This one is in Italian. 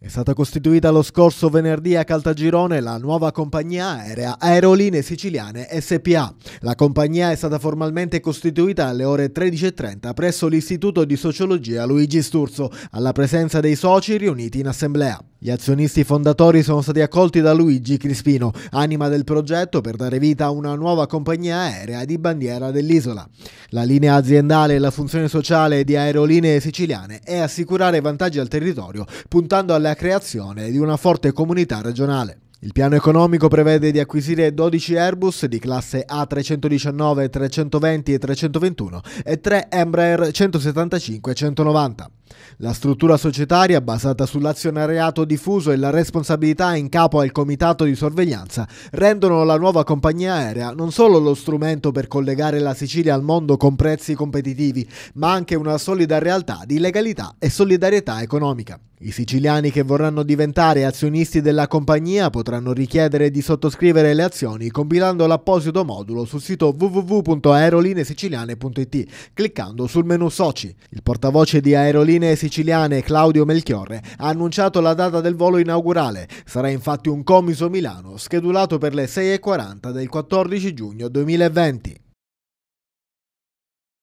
È stata costituita lo scorso venerdì a Caltagirone la nuova compagnia aerea Aeroline Siciliane SPA. La compagnia è stata formalmente costituita alle ore 13.30 presso l'Istituto di Sociologia Luigi Sturzo, alla presenza dei soci riuniti in assemblea. Gli azionisti fondatori sono stati accolti da Luigi Crispino, anima del progetto per dare vita a una nuova compagnia aerea di bandiera dell'isola. La linea aziendale e la funzione sociale di Aerolinee Siciliane è assicurare vantaggi al territorio, puntando alla creazione di una forte comunità regionale. Il piano economico prevede di acquisire 12 Airbus di classe A319, 320 e 321 e 3 Embraer 175 190. La struttura societaria, basata sull'azionariato diffuso e la responsabilità in capo al comitato di sorveglianza, rendono la nuova compagnia aerea non solo lo strumento per collegare la Sicilia al mondo con prezzi competitivi, ma anche una solida realtà di legalità e solidarietà economica. I siciliani che vorranno diventare azionisti della compagnia potranno richiedere di sottoscrivere le azioni compilando l'apposito modulo sul sito www.aerolinesiCiliane.it cliccando sul menu soci. Il portavoce di Aeroline Aeromariline Siciliane Claudio Melchiorre ha annunciato la data del volo inaugurale. Sarà infatti un comiso Milano, schedulato per le 6.40 del 14 giugno 2020.